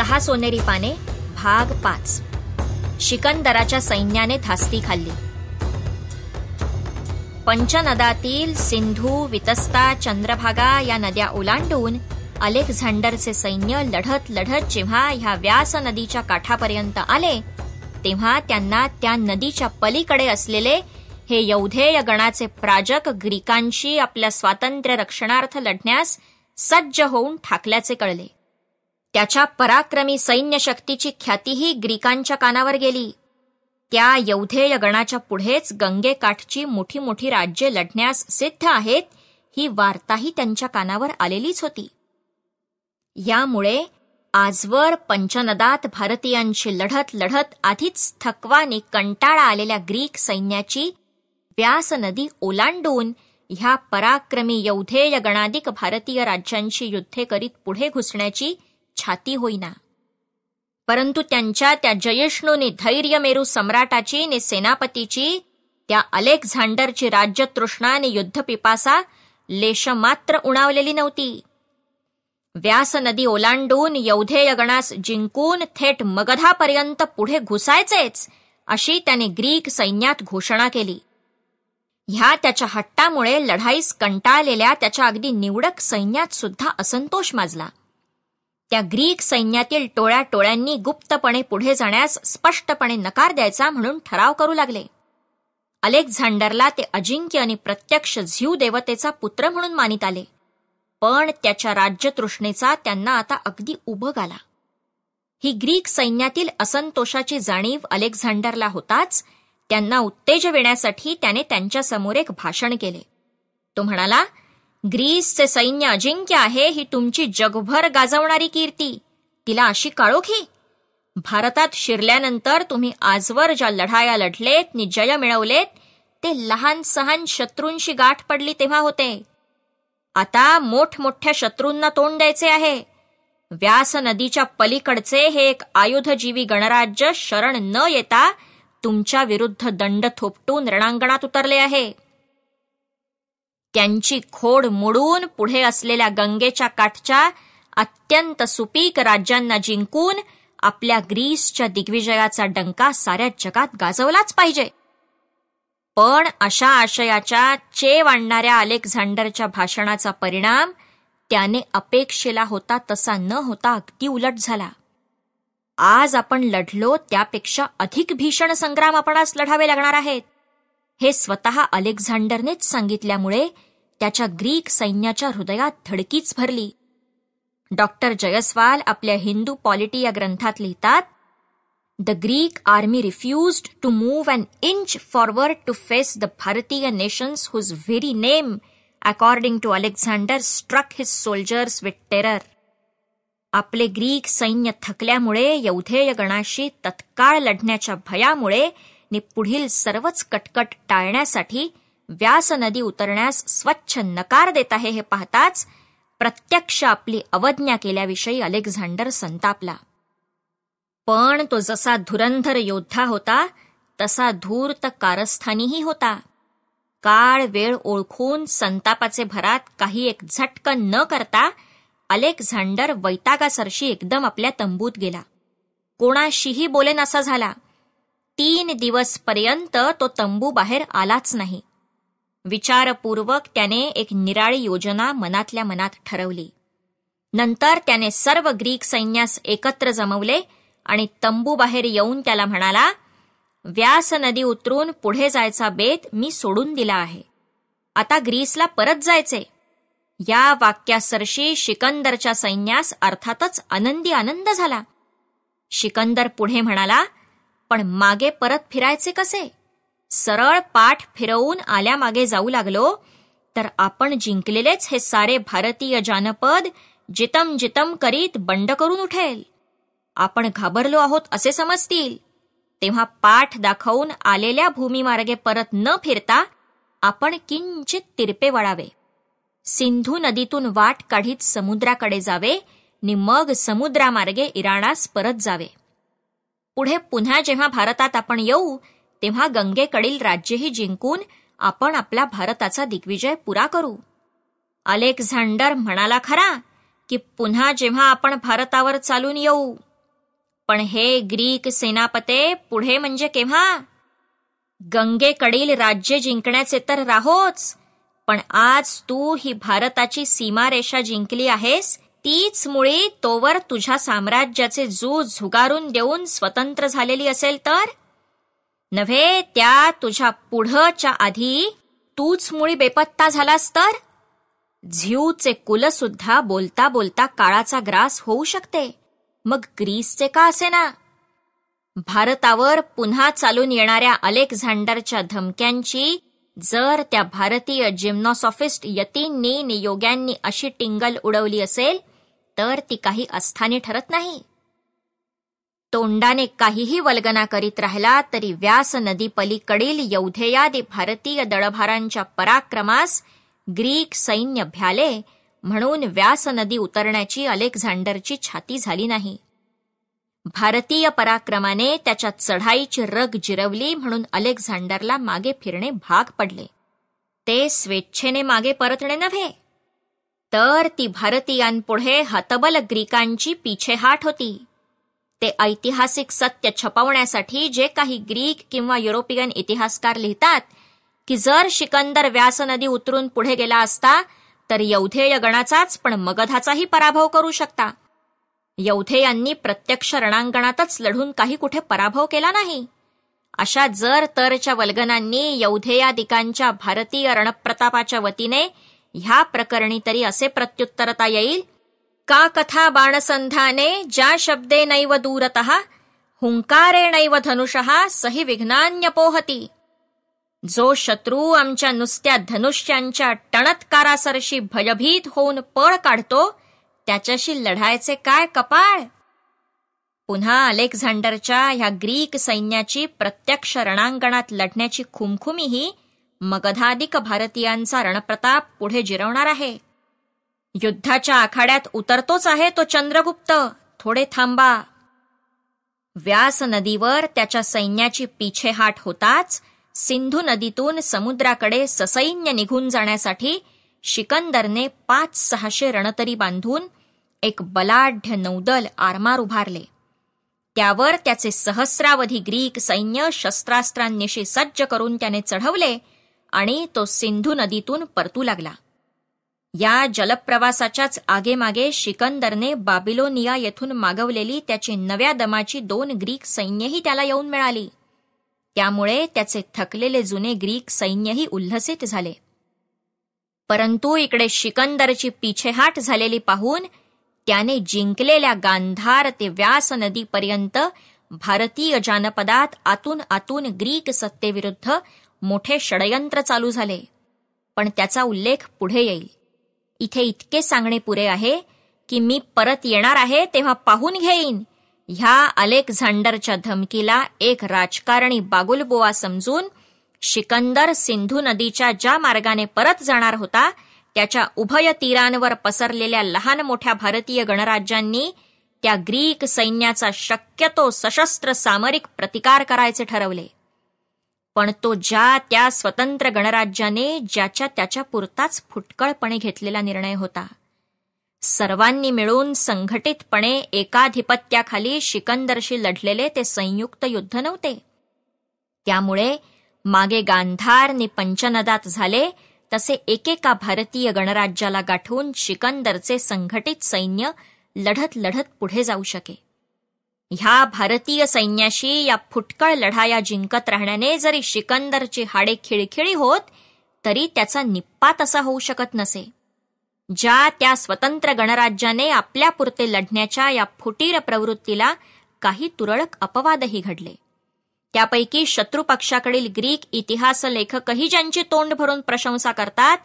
सहा सोनेरी पाने भाग पाच शिकंदराच्या सैन्याने धास्ती खाल्ली पंचनदातील सिंधू वितस्ता चंद्रभागा या नद्या ओलांडून अलेक्झांडरचे सैन्य लढत लढत जेव्हा ह्या व्यास नदीच्या काठापर्यंत आले तेव्हा त्यांना त्या नदीच्या पलीकडे असलेले हे यौधेय गणाचे प्राजक ग्रीकांशी आपल्या स्वातंत्र्य रक्षणार्थ लढण्यास सज्ज होऊन ठाकल्याचे कळले त्याच्या पराक्रमी सैन्य शक्तीची ख्यातीही ग्रीकांच्या कानावर गेली त्या यौधेय गणाच्या पुढेच गंगेकाठची मोठी मोठी राज्ये लढण्यास सिद्ध आहेत ही वार्ताही त्यांच्या कानावर आलेलीच होती यामुळे आजवर पंचनदात भारतीयांशी लढत लढत आधीच थकवाने कंटाळा आलेल्या ग्रीक सैन्याची व्यास नदी ओलांडून ह्या पराक्रमी यौधेय गणाधिक भारतीय राज्यांशी युद्धे करीत पुढे घुसण्याची छाती होईना परंतु त्यांच्या त्या जयिष्णूने धैर्य मेरू सम्राटाची ने सेनापतीची त्या अलेक्झांडरची राज्यतृष्णा युद्ध युद्धपिपासा लेश मात्र उणावलेली नव्हती व्यास नदी ओलांडून यौधेय जिंकून थेट मगधापर्यंत पुढे घुसायचेच अशी त्याने ग्रीक सैन्यात घोषणा केली ह्या त्याच्या हट्टामुळे लढाईस कंटाळलेल्या त्याच्या अगदी निवडक सैन्यात सुद्धा असंतोष माजला त्या ग्रीक सैन्यातील टोळ्या टोळ्यांनी गुप्तपणे पुढे जाण्यास स्पष्टपणे नकार द्यायचा म्हणून ठराव करू लागले अलेक्झांडरला ते अजिंक्य आणि प्रत्यक्ष झीव देवतेचा पुत्र म्हणून मानित आले पण त्याच्या राज्यतृष्णेचा त्यांना आता अगदी उभग आला ही ग्रीक सैन्यातील असंतोषाची जाणीव अलेक्झांडरला होताच त्यांना उत्तेज येण्यासाठी त्याने त्यांच्यासमोर एक भाषण केले तो म्हणाला ग्रीसचे सैन्य अजिंक्य आहे ही तुमची जगभर गाजवणारी कीर्ती तिला अशी काळोखी भारतात शिरल्यानंतर तुम्ही आजवर ज्या लढाया लढलेत नि जय मिळवलेत ते लहान सहान शत्रूंशी गाठ पडली तेव्हा होते आता मोठमोठ्या शत्रूंना तोंड द्यायचे आहे व्यास नदीच्या पलीकडचे हे एक आयुधजीवी गणराज्य शरण न येता तुमच्या विरुद्ध दंड थोपटून रणांगणात उतरले आहे त्यांची खोड मोडून पुढे असलेल्या गंगेच्या काठच्या अत्यंत सुपीक राज्यांना जिंकून आपल्या ग्रीसच्या दिग्विजयाचा डंका साऱ्या जगात गाजवलाच पाहिजे पण अशा आशयाच्या चे वाढणाऱ्या अलेक्झांडरच्या भाषणाचा परिणाम त्याने अपेक्षेला होता तसा न होता अगदी उलट झाला आज आपण लढलो त्यापेक्षा अधिक भीषण संग्राम आपणास लढावे लागणार आहेत हे स्वतः अलेक्झांडरनेच सांगितल्यामुळे त्याच्या ग्रीक सैन्याच्या हृदयात धडकीच भरली डॉक्टर जयस्वाल आपल्या हिंदू पॉलिटी या ग्रंथात लिहितात the Greek army refused to move an inch forward to face the Bharatiya nations whose very name according to Alexander struck his soldiers with terror आपले ग्रीक सैन्य थकल्यामुळे यौधेय गणाशी तत्काळ लढण्याच्या भयामुळे आणि पुढील सर्वच कटकट टाळण्यासाठी व्यास नदी उतरण्यास स्वच्छ नकार देत आहे हे पाहताच प्रत्यक्ष आपली अवज्ञा केल्याविषयी अलेक्झांडर संतापला पण तो जसा धुरंधर योद्धा होता तसा धूर्त कारस्थानीही होता काळ वेळ ओळखून संतापाचे भरात काही एक झटकन न करता अलेक्झांडर वैतागासरशी एकदम आपल्या तंबूत गेला कोणाशीही बोलेन असा झाला तीन दिवस पर्यंत तो तंबू बाहेर आलाच नाही विचारपूर्वक त्याने एक निराळी योजना मनातल्या मनात ठरवली नंतर त्याने सर्व ग्रीक सैन्यास एकत्र जमवले आणि तंबू बाहेर येऊन त्याला म्हणाला व्यास नदी उतरून पुढे जायचा बेत मी सोडून दिला आहे आता ग्रीसला परत जायचे या वाक्यासरशी शिकंदरच्या सैन्यास अर्थातच आनंदी आनंद झाला शिकंदर पुढे म्हणाला पण मागे परत फिरायचे कसे सरळ पाठ फिरवून आल्यामागे जाऊ लागलो तर आपण जिंकलेलेच हे सारे भारतीय जानपद जितम जितम करीत बंड करून उठेल आपण घाबरलो आहोत असे समजतील तेव्हा पाठ दाखवून आलेल्या भूमीमार्गे परत न फिरता आपण किंचित तिरपे वळावे सिंधू नदीतून वाट काढीत समुद्राकडे जावे नि मग समुद्रामार्गे इराणास परत जावे पुढे पुन्हा जेव्हा भारतात आपण येऊ तेव्हा गंगेकडील राज्यही जिंकून आपण आपला भारताचा दिग्विजय पुरा करू अलेक्झांडर म्हणाला खरा की पुन्हा जेव्हा आपण भारतावर चालून येऊ पण हे ग्रीक सेनापते पुढे म्हणजे केव्हा गंगेकडील राज्य जिंकण्याचे तर राहोच पण आज तू ही भारताची सीमारेषा जिंकली आहेस तीच मुळे तोवर तुझ्या साम्राज्याचे जू झुगारून देऊन स्वतंत्र झालेली असेल तर नव्हे त्या तुझ्या पुढच्या आधी तूच मुळी बेपत्ता झालास तर कुल सुद्धा बोलता बोलता काळाचा ग्रास होऊ शकते मग ग्रीसचे का असे ना भारतावर पुन्हा चालून येणाऱ्या अलेक्झांडरच्या धमक्यांची जर त्या भारतीय जिम्नॉसॉफिस्ट यतींनी नियोग्यांनी अशी टिंगल उडवली असेल तर ती काही अस्थानी ठरत नाही तोंडाने काहीही वल्गना करीत राहिला तरी व्यास नदी पलीकडील यौधेयादी भारतीय दळभारांच्या पराक्रमास ग्रीक सैन्य भ्याले म्हणून व्यास नदी उतरण्याची अलेक्झांडरची छाती झाली नाही भारतीय पराक्रमाने त्याच्या चढाईची रग जिरवली म्हणून अलेक्झांडरला मागे फिरणे भाग पडले ते स्वेच्छेने मागे परतणे नव्हे तर ती भारतीयांपुढे हतबल ग्रीकांची पिछेहाट होती ते ऐतिहासिक सत्य छपवण्यासाठी जे काही ग्रीक किंवा युरोपियन इतिहासकार लिहितात की जर सिकंदर व्यास नदी उतरून पुढे गेला असता तर यौधेय गणाचाच पण मगधाचाही पराभव करू शकता यौधेयांनी प्रत्यक्ष रणांगणातच लढून काही कुठे पराभव केला नाही अशा जर तरच्या वल्गनांनी यौधेयादिकांच्या भारतीय रणप्रतापाच्या वतीने ह्या प्रकरणी तरी असे प्रत्युत्तरता येईल का कथा बाणसंधाने ज्या शब्दे नैव दूरत हुंकारे नैव धनुषहा सही विघ्नान्यपोहती जो शत्रू आमच्या नुसत्या धनुष्यांच्या टणत्कारासरशी भयभीत होऊन पळ काढतो त्याच्याशी लढायचे काय कपाळ पुन्हा अलेक्झांडरच्या ह्या ग्रीक सैन्याची प्रत्यक्ष रणांगणात लढण्याची खुमखुमीही मगधाधिक भारतीयांचा रणप्रताप पुढे जिरवणार आहे युद्धाच्या आखाड्यात उतरतोच आहे तो चंद्रगुप्त थोडे थांबा व्यास नदीवर त्याच्या सैन्याची पिछेहाट होताच सिंधू नदीतून समुद्राकडे ससैन्य निघून जाण्यासाठी शिकंदरने पाच सहाशे रणतरी बांधून एक बलाढ्य नौदल आरमार उभारले त्यावर त्याचे सहस्रावधी ग्रीक सैन्य शस्त्रास्त्रांनिशी सज्ज करून त्याने चढवले आणि तो सिंधू नदीतून परतू लागला या जलप्रवासाच्याच आगेमागे शिकंदरने बाबिलोनिया येथून मागवलेली त्याची नव्या दमाची दोन ग्रीक सैन्यही त्याला येऊन मिळाली त्यामुळे त्याचे थकलेले जुने ग्रीक सैन्यही उल्हसित झाले परंतु इकडे शिकंदरची पिछेहाट झालेली पाहून त्याने जिंकलेल्या गांधार ते व्यास नदीपर्यंत भारतीय जनपदात आतून आतून ग्रीक सत्तेविरुद्ध मोठे षडयंत्र चालू झाले पण त्याचा उल्लेख पुढे येईल इथे इतके सांगणे पुरे आहे की मी परत येणार आहे तेव्हा पाहून घेईन ह्या अलेक्झांडरच्या धमकीला एक राजकारणी बागुलबोवा समजून सिकंदर सिंधू नदीच्या ज्या मार्गाने परत जाणार होता त्याच्या उभय तीरांवर पसरलेल्या लहान मोठ्या भारतीय गणराज्यांनी त्या ग्रीक सैन्याचा शक्यतो सशस्त्र सामरिक प्रतिकार करायचे ठरवले पण तो ज्या त्या स्वतंत्र गणराज्याने ज्याच्या त्याच्या पुरताच फुटकळपणे घेतलेला निर्णय होता सर्वांनी मिळून संघटितपणे एकाधिपत्याखाली शिकंदरशी लढलेले ते संयुक्त युद्ध नव्हते त्यामुळे मागे गांधार नि पंचनदात झाले तसे एकेका भारतीय गणराज्याला गाठून शिकंदरचे संघटित सैन्य लढत लढत पुढे जाऊ शके ह्या भारतीय सैन्याशी या फुटकळ लढाया जिंकत राहण्याने जरी सिकंदरची हाडे खिळखिळी होत तरी त्याचा निप्पा तसा होऊ शकत नसे ज्या त्या स्वतंत्र गणराज्याने आपल्यापुरते लढण्याच्या या फुटीर प्रवृत्तीला काही तुरळक अपवादही घडले त्यापैकी शत्रुपक्षाकडील ग्रीक इतिहास लेखकही ज्यांची तोंड भरून प्रशंसा करतात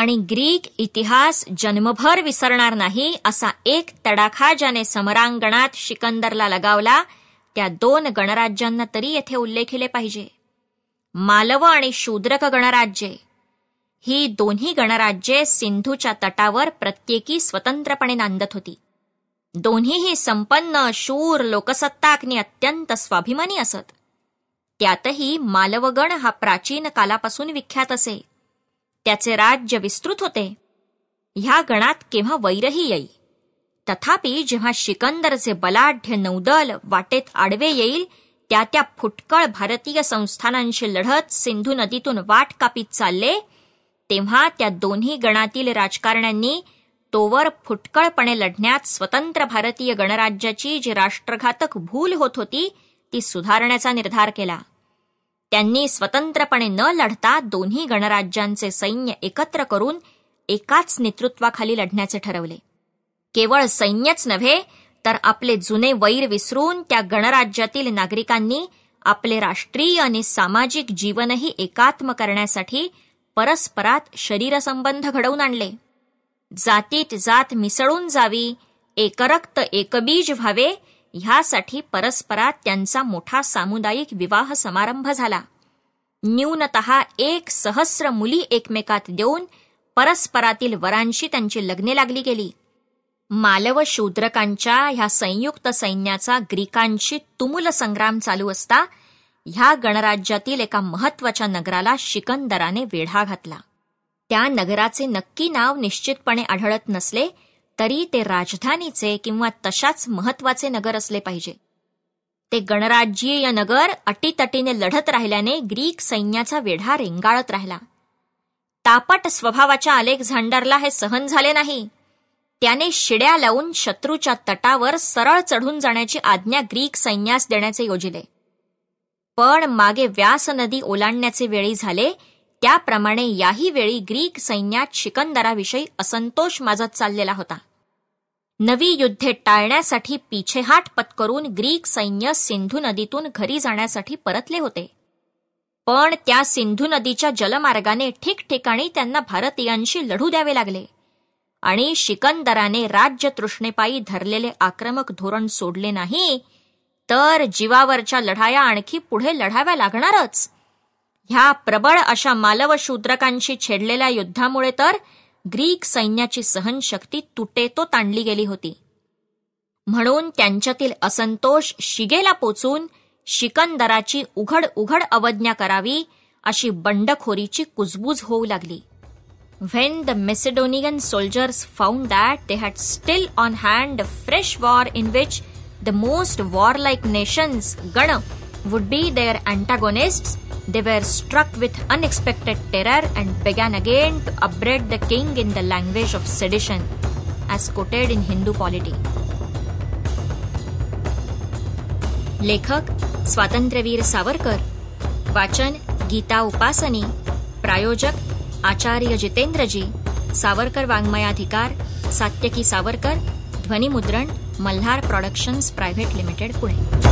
आणि ग्रीक इतिहास जन्मभर विसरणार नाही असा एक तडाखा ज्याने समरांगणात शिकंदरला लगावला त्या दोन गणराज्यांना तरी येथे उल्लेखिले पाहिजे मालव आणि शूद्रक गणराज्ये ही दोन्ही गणराज्ये सिंधूच्या तटावर प्रत्येकी स्वतंत्रपणे नांदत होती दोन्हीही संपन्न शूर लोकसत्ताकनी अत्यंत स्वाभिमानी असत त्यातही मालवगण हा प्राचीन कालापासून विख्यात असे त्याचे राज्य विस्तृत होते ह्या गणात केव्हा वैरही येईल तथापि जेव्हा शिकंदरचे बलाढ्य नौदल वाटेत आडवे येईल त्या त्या फुटकळ भारतीय संस्थानांशी लढत सिंधू नदीतून वाट कापीत चालले तेव्हा त्या दोन्ही गणातील राजकारण्यांनी तोवर फुटकळपणे लढण्यात स्वतंत्र भारतीय गणराज्याची जी राष्ट्रघातक भूल होत होती ती सुधारण्याचा निर्धार केला त्यांनी स्वतंत्रपणे न लढता दोन्ही गणराज्यांचे सैन्य एकत्र करून एकाच नेतृत्वाखाली लढण्याचे ठरवले केवळ सैन्यच नव्हे तर आपले जुने वैर विसरून त्या गणराज्यातील नागरिकांनी आपले राष्ट्रीय आणि सामाजिक जीवनही एकात्म करण्यासाठी परस्परात शरीरसंबंध घडवून आणले जातीत जात मिसळून जावी एकरक्त एकबीज व्हावे ह्यासाठी परस्परात त्यांचा मोठा सामुदायिक विवाह समारंभ झाला न्यूनत एक सहस्र मुली एकमेकात देऊन परस्परातील वरांशी त्यांची लग्ने लागली गेली मालव शूद्रकांच्या ह्या संयुक्त सैन्याचा ग्रीकांशी तुमूल संग्राम चालू असता ह्या गणराज्यातील एका महत्वाच्या नगराला शिकंदराने वेढा घातला त्या नगराचे नक्की नाव निश्चितपणे आढळत नसले तरी ते राजधानीचे किंवा तशाच महत्वाचे नगर असले पाहिजे ते गणराज्यीय नगर अटीतटीने लढत राहिल्याने ग्रीक सैन्याचा वेढा रेंगाळत राहिला तापट स्वभावाच्या अलेक्झांडरला हे सहन झाले नाही त्याने शिड्या लावून शत्रूच्या तटावर सरळ चढून जाण्याची आज्ञा ग्रीक सैन्यास देण्याचे योजिले पण मागे व्यास नदी ओलांडण्याचे वेळी झाले त्याप्रमाणे याही वेळी ग्रीक सैन्यात सिकंदराविषयी असंतोष माजत चाललेला होता नवी युद्धे टाळण्यासाठी पिछेहाट पत्करून ग्रीक सैन्य सिंधू नदीतून घरी जाण्यासाठी परतले होते पण त्या सिंधू नदीच्या जलमार्गाने ठिकठिकाणी त्यांना भारतीयांशी लढू द्यावे लागले आणि शिकंदराने राज्य तृष्णेपायी धरलेले आक्रमक धोरण सोडले नाही तर जीवावरच्या लढाया आणखी पुढे लढाव्या लागणारच ह्या प्रबळ अशा मालव छेडलेल्या युद्धामुळे तर ग्रीक सैन्याची सहनशक्ती तुटेतो ताणली गेली होती म्हणून त्यांच्यातील असंतोष शिगेला पोचून शिकंदराची उघड उघड अवज्ञा करावी अशी बंडखोरीची कुजबूज होऊ लागली when the Macedonian soldiers found that they had still on hand fresh war in which the most warlike nations gana would be their antagonists, they were struck with unexpected terror and began again to upbraid the king in the language of sedition, as quoted in Hindu polity. लेखक स्वातंत्र्यवीर सावरकर वाचन गीता उपासनी प्रायोजक आचार्य जितेंद्रजी सावरकर वाङ्मयाधिकार सात्यकी सावरकर ध्वनिमुद्रण Malhar productions private limited Pune